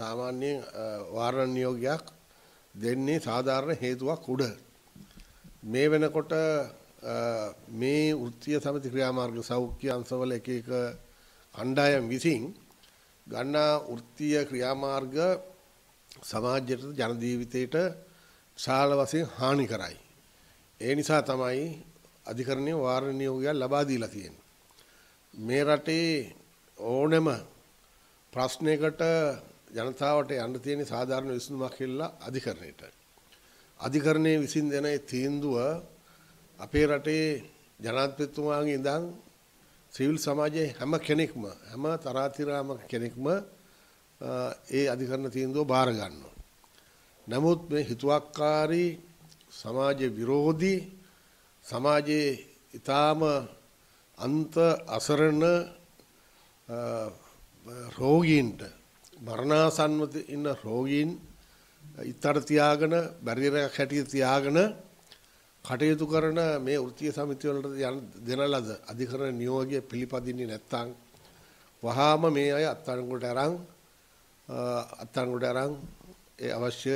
සාමාන්‍යයෙන් වාරණ නියෝගයක් දෙන්නේ සාධාරණ හේතුවක් උඩ. මේ වෙනකොට මේ වෘත්තීය සමිති ක්‍රියාමාර්ග සෞඛ්‍ය අංශවල එක එක කණ්ඩායම් විසින් ගන්නා වෘත්තීය ක්‍රියාමාර්ග සමාජයට ජන ජීවිතයට ශාල වශයෙන් හානි කරයි. ඒ නිසා තමයි අධිකරණයේ වාරණ නියෝගය ලබා දීලා තියෙන්නේ. මේ රටේ ඕනෑම ප්‍රශ්නයකට ජනතාවට යන්න තියෙන සාධාරණ විසඳුමක් කියලා අධිකරණයට. අධිකරණයේ විසින් දෙන තීන්දුව අපේ රටේ ජනාධිපතිතුමාගේ ඉඳන් සිවිල් සමාජයේ හැම කෙනෙක්ම හැම තරාතිරාම කෙනෙක්ම ඒ අධිකරණ තීන්දුව බාර ගන්නවා. නමුත් මේ හිතුවක්කාරී සමාජ විරෝධී සමාජයේ ඊටාම අන්ත අසරණ රෝගීන්ට මරණාසන්නව ඉන්න රෝගීන් ඉත්තර තියාගෙන බැරියරයක් හැටියට තියාගෙන කටයුතු කරන මේ වෘත්තීය සමිතිය වලට යන දෙන ලද අධිකරණ නියෝගය පිළිපදින්නේ නැත්නම් වහාම මේ අය අත්අඩංගුවට අරන් අත්අඩංගුවට අරන් ඒ අවශ්‍ය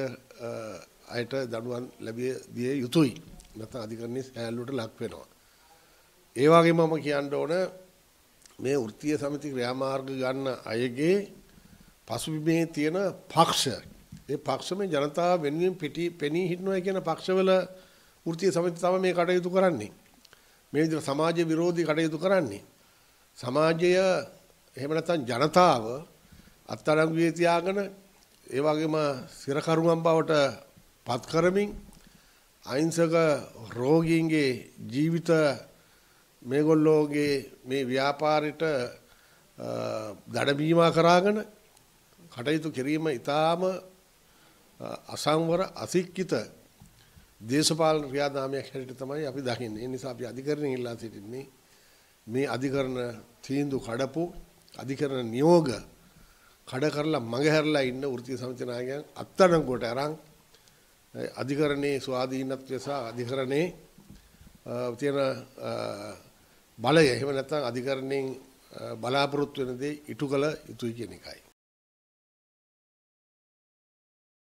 අයට දඩුවම් ලැබිය දිය යුතුයි. නැත්නම් අධිකරණයේ සෑහලුවට ලක් වෙනවා. ඒ වගේම මම කියන්න ඕන මේ වෘත්තීය සමිති ක්‍රියාමාර්ග ගන්න අයගේ පසුබිමේ තියෙන පක්ෂ ඒ පක්ෂ මේ ජනතාව වෙනුවෙන් පිටි පෙනී හිටනවා කියන පක්ෂවල වෘත්තීය සමිති තමයි මේ කටයුතු කරන්නේ. මේ විදිහට සමාජ විරෝධී කටයුතු කරන්නේ. සමාජය එහෙම නැත්නම් ජනතාව අත්අඩංගුවේ තියාගෙන ඒ වගේම සිර කරුණම් බවට පත් කරමින් අහිංසක රෝගීන්ගේ ජීවිත මේගොල්ලෝගේ මේ ව්‍යාපාරයට දඩ බීමා කරාගෙන කටයුතු කිරීම ඉතාම අසංවර අසික්කිත දේශපාලන ක්‍රියාදාමයක් හැටියට තමයි අපි දකින්නේ. ඒ නිසා අපි අධිකරණ ඉල්ලා සිටින්නේ මේ අධිකරණ තීන්දුව කඩපු අධිකරණ නියෝග කඩ කරලා මඟහැරලා ඉන්න වෘත්තීය සමිති නායකයන් අත්අඩංගුවට අරන් අධිකරණයේ ස්වාධීනත්වය සහ අධිකරණයේ තියෙන බලය එහෙම නැත්නම් අධිකරණයෙන් බලාපොරොත්තු වෙන දේ ඉටු කළ යුතුයි කියන එකයි.